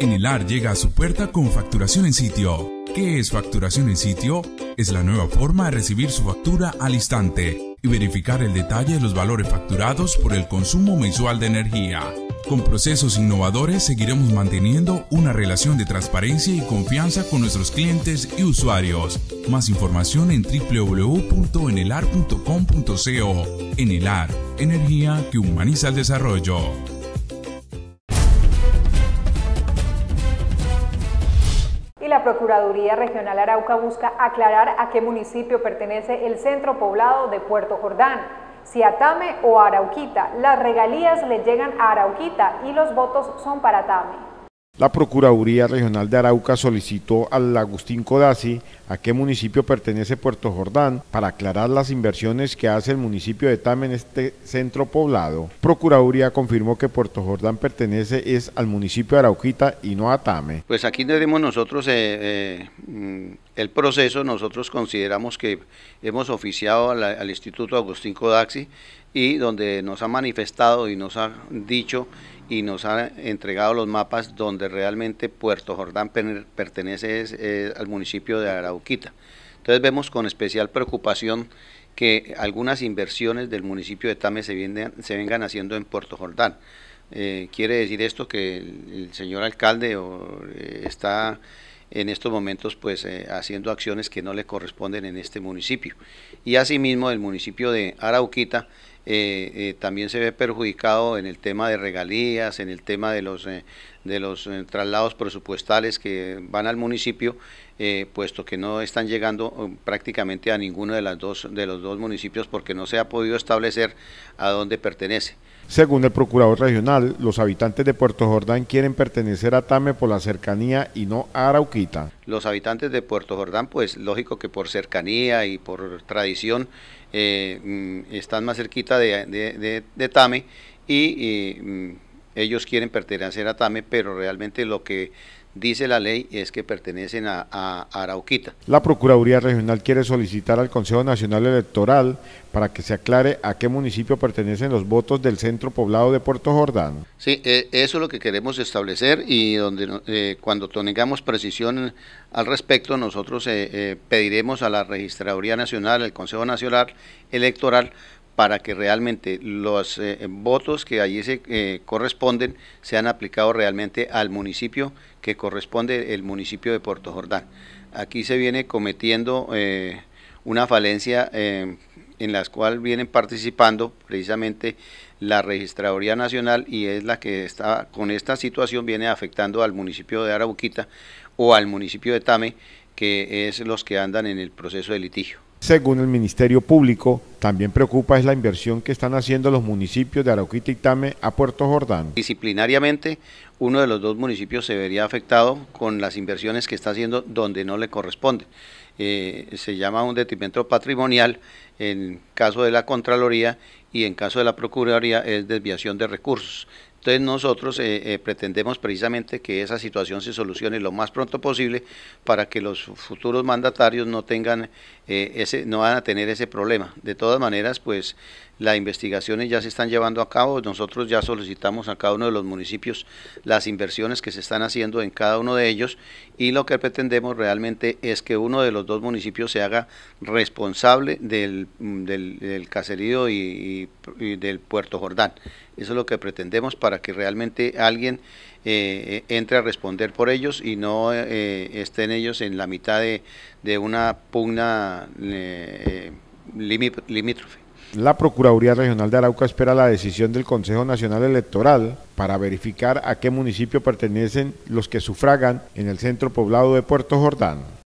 Enelar llega a su puerta con facturación en sitio. ¿Qué es facturación en sitio? Es la nueva forma de recibir su factura al instante y verificar el detalle de los valores facturados por el consumo mensual de energía. Con procesos innovadores seguiremos manteniendo una relación de transparencia y confianza con nuestros clientes y usuarios. Más información en www.enelar.com.co. Enelar, energía que humaniza el desarrollo. Procuraduría Regional Arauca busca aclarar a qué municipio pertenece el centro poblado de Puerto Jordán, si Atame o Arauquita. Las regalías le llegan a Arauquita y los votos son para Tame. La Procuraduría Regional de Arauca solicitó al Agustín Codazzi a qué municipio pertenece Puerto Jordán para aclarar las inversiones que hace el municipio de Tame en este centro poblado. Procuraduría confirmó que Puerto Jordán pertenece es al municipio de Arauquita y no a Tame. Pues aquí tenemos nosotros eh, eh, mm, el proceso, nosotros consideramos que hemos oficiado al, al Instituto Agustín Codazzi y donde nos ha manifestado y nos ha dicho y nos ha entregado los mapas donde realmente Puerto Jordán pertenece al municipio de Arauquita. Entonces vemos con especial preocupación que algunas inversiones del municipio de Tame se, vengan haciendo en Puerto Jordán. Eh, quiere decir esto que el, señor alcalde eh, está en estos momentos pues eh, haciendo acciones que no le corresponden en este municipio. Y asimismo el municipio de Arauquita eh, eh, también se ve perjudicado en el tema de regalías, en el tema de los, eh, de los eh, traslados presupuestales que van al municipio, eh, puesto que no están llegando eh, prácticamente a ninguno de, las dos, de los dos municipios porque no se ha podido establecer a dónde pertenece. Según el procurador regional, los habitantes de Puerto Jordán quieren pertenecer a Tame por la cercanía y no a Arauquita. Los habitantes de Puerto Jordán, pues lógico que por cercanía y por tradición mm, están más cerquita de, de, Tame y mm, ellos quieren pertenecer a TAME, pero realmente lo que dice la ley es que pertenecen a, Arauquita. La Procuraduría Regional quiere solicitar al Consejo Nacional Electoral para que se aclare a qué municipio pertenecen los votos del centro poblado de Puerto Jordán. Sí, e, eso es lo que queremos establecer y donde eh, cuando tengamos precisión al respecto, nosotros eh, eh, pediremos a la Registraduría Nacional, al Consejo Nacional Electoral, para que realmente los eh, votos que allí se eh, corresponden sean aplicados realmente al municipio que corresponde el municipio de Puerto Jordán. Aquí se viene cometiendo eh, una falencia en la cual vienen participando precisamente la Registraduría Nacional y es la que está con esta situación viene afectando al municipio de Arauquita o al municipio de Tame, que es los que andan en el proceso de litigio. Según el Ministerio Público, también preocupa es la inversión que están haciendo los municipios de Arauquita y Tame a Puerto Jordán. Disciplinariamente, uno de los dos municipios se vería afectado con las inversiones que está haciendo donde no le corresponde. Eh, se llama un detrimento patrimonial en caso de la Contraloría y en caso de la Procuraduría es desviación de recursos. Entonces nosotros eh, eh, pretendemos precisamente que esa situación se solucione lo más pronto posible para que los futuros mandatarios no tengan eh, ese, no van a tener ese problema. De todas maneras, pues las investigaciones ya se están llevando a cabo. Nosotros ya solicitamos a cada uno de los municipios las inversiones que se están haciendo en cada uno de ellos y lo que pretendemos realmente es que uno de los dos municipios se haga responsable del, mm, del, caserío y, del Puerto Jordán. Eso es lo que pretendemos para que realmente alguien eh, entre a responder por ellos y no eh, estén ellos en la mitad de, una pugna eh, limítrofe. La Procuraduría Regional de Arauca espera la decisión del Consejo Nacional Electoral para verificar a qué municipio pertenecen los que sufragan en el centro poblado de Puerto Jordán.